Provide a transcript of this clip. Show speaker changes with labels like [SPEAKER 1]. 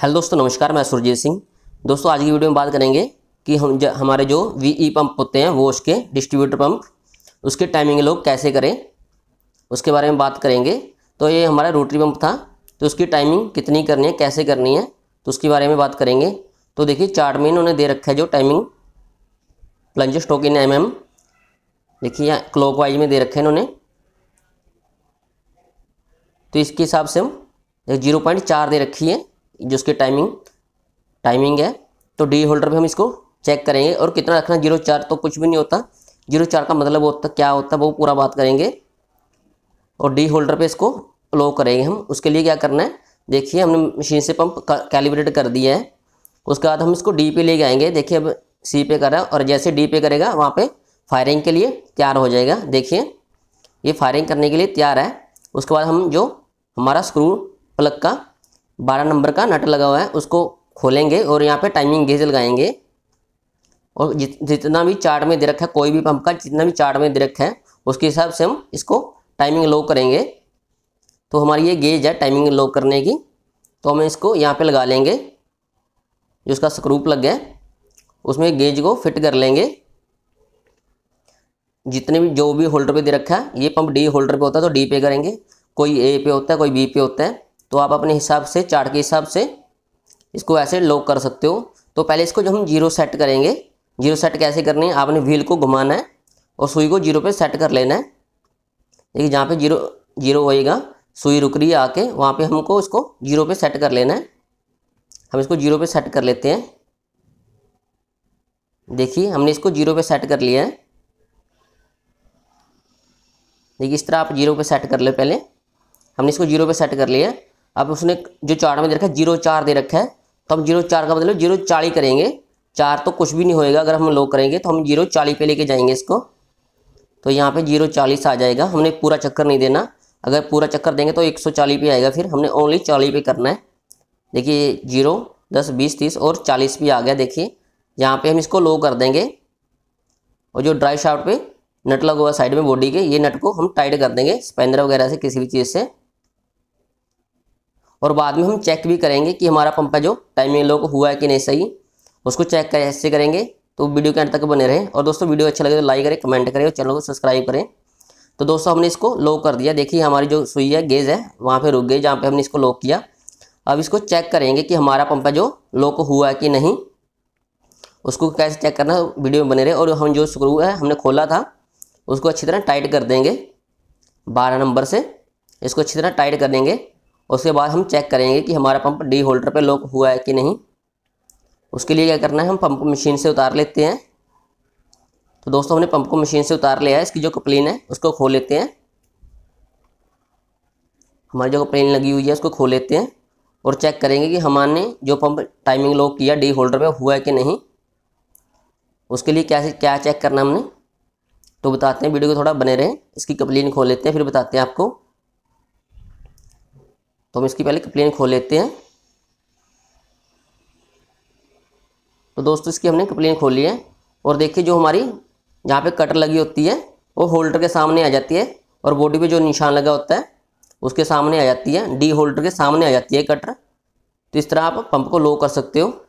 [SPEAKER 1] hello दोस्तों नमस्कार मैं सुरजीत सिंह दोस्तों आज की वीडियो में बात करेंगे कि हम ज हमारे जो वी ई पंप होते हैं वो उसके डिस्ट्रीब्यूटर पंप उसके टाइमिंग लोग कैसे करें उसके बारे में बात करेंगे तो ये हमारा रोटरी पंप था तो उसकी टाइमिंग कितनी करनी है कैसे करनी है तो उसके बारे में बात करेंगे तो देखिए चार्ट में इन्होंने दे रखा है जो timing plunge stroke in M M देखिए यहाँ क्लॉक वाइज में दे रखा है इन्होंने तो इसके हिसाब से हम जीरो पॉइंट चार दे रखी है जो उसकी टाइमिंग टाइमिंग है तो डी होल्डर में हम इसको चेक करेंगे और कितना रखना जीरो चार तो कुछ भी नहीं होता जीरो चार का मतलब होता क्या होता है वो पूरा बात करेंगे और डी होल्डर पे इसको लो करेंगे हम उसके लिए क्या करना है देखिए हमने मशीन से पंप कैलिब्रेट कर दिया है उसके बाद हम इसको डी पे लेके आएंगे देखिए अब सी पे करा और जैसे डी पे करेगा वहाँ पे फायरिंग के लिए तैयार हो जाएगा देखिए ये फायरिंग करने के लिए तैयार है उसके बाद हम जो हमारा स्क्रू प्लग का बारह नंबर का नट लगा हुआ है उसको खोलेंगे और यहाँ पे टाइमिंग गेज लगाएंगे और जित जितना भी चार्ट में दे रखा है कोई भी पंप का जितना भी चार्ट में दे रखा है उसके हिसाब से हम इसको टाइमिंग लो करेंगे तो हमारी ये गेज है टाइमिंग लो करने की तो हम इसको यहाँ पे लगा लेंगे जो उसका स्क्रूप लग गया उसमें गेज को फिट कर लेंगे जितने भी जो भी होल्डर पर दे रखा है ये पंप डी होल्डर पर होता है तो डी पे करेंगे कोई ए पे होता है कोई बी पे होता है तो आप अपने हिसाब से चार्ट के हिसाब से इसको ऐसे लॉक कर सकते हो तो पहले इसको जो हम जीरो सेट करेंगे जीरो सेट कैसे करनी है आपने व्हील को घुमाना है और सुई को जीरो पे सेट कर लेना है देखिए जहाँ पे जीरो जीरो होएगा सुई रुक रही है आके वहाँ पे हमको इसको जीरो पे सेट कर लेना है हम इसको जीरो पे सेट कर लेते हैं देखिए हमने इसको जीरो पे सेट कर लिया है देखिए इस तरह आप जीरो पे सेट कर ले पहले हमने इसको जीरो पे सेट कर लिया है अब उसने जो चार्ट में दे रखा है जीरो चार दे रखा है तो हम जीरो चार का मतलब जीरो चाली करेंगे चार तो कुछ भी नहीं होएगा अगर हम लोग करेंगे तो हम जीरो चालीस पे लेके जाएंगे इसको तो यहाँ पे जीरो चालीस आ जाएगा हमने पूरा चक्कर नहीं देना अगर पूरा चक्कर देंगे तो एक सौ चालीस पे आएगा फिर हमने ओनली चालीस पे करना है देखिए जीरो दस बीस तीस और चालीस भी आ गया देखिए यहाँ पे हम इसको लो कर देंगे और जो ड्राई शार्ट पे नट लगा हुआ साइड में बॉडी के ये नट को हम टाइट कर देंगे स्पेंदर वगैरह से किसी भी चीज़ से और बाद में हम चेक भी करेंगे कि हमारा पंप का जो टाइमिंग लॉक हुआ है कि नहीं सही उसको चेक कैसे करेंगे तो वीडियो के अंत तक बने रहें और दोस्तों वीडियो अच्छा लगे तो लाइक करें कमेंट करें और चैनल को सब्सक्राइब करें तो दोस्तों हमने इसको लॉक कर दिया देखिए हमारी जो सुई है गेज है वहाँ पर रुक गई जहाँ पर हमने इसको लॉक किया अब इसको चेक करेंगे कि हमारा पंपा जो लॉक हुआ है कि नहीं उसको कैसे चेक करना वीडियो में बने रहे और हम जो स्क्रू है हमने खोला था उसको अच्छी तरह टाइट कर देंगे बारह नंबर से इसको अच्छी तरह टाइट कर देंगे उसके बाद हम चेक करेंगे कि हमारा पंप डी होल्डर पर लॉक हुआ है कि नहीं उसके लिए क्या करना है हम पंप मशीन से उतार लेते हैं तो दोस्तों हमने पंप को मशीन से उतार लिया है इसकी जो कपलिन है उसको खोल लेते हैं हमारी जो कपलिन लगी हुई है उसको खोल लेते हैं और चेक करेंगे कि हमारे जो पंप टाइमिंग लॉक किया डी होल्डर पे हुआ है कि नहीं उसके लिए क्या क्या चेक करना हमने तो बताते हैं वीडियो को थोड़ा बने रहें इसकी कपलिन खोल लेते हैं फिर बताते हैं आपको तो हम इसकी पहले कंप्लेन खोल लेते हैं तो दोस्तों इसकी हमने कंप्लेन खोली है और देखिए जो हमारी जहाँ पे कटर लगी होती है वो होल्डर के सामने आ जाती है और बॉडी पे जो निशान लगा होता है उसके सामने आ जाती है डी होल्डर के सामने आ जाती है कटर तो इस तरह आप पंप को लो कर सकते हो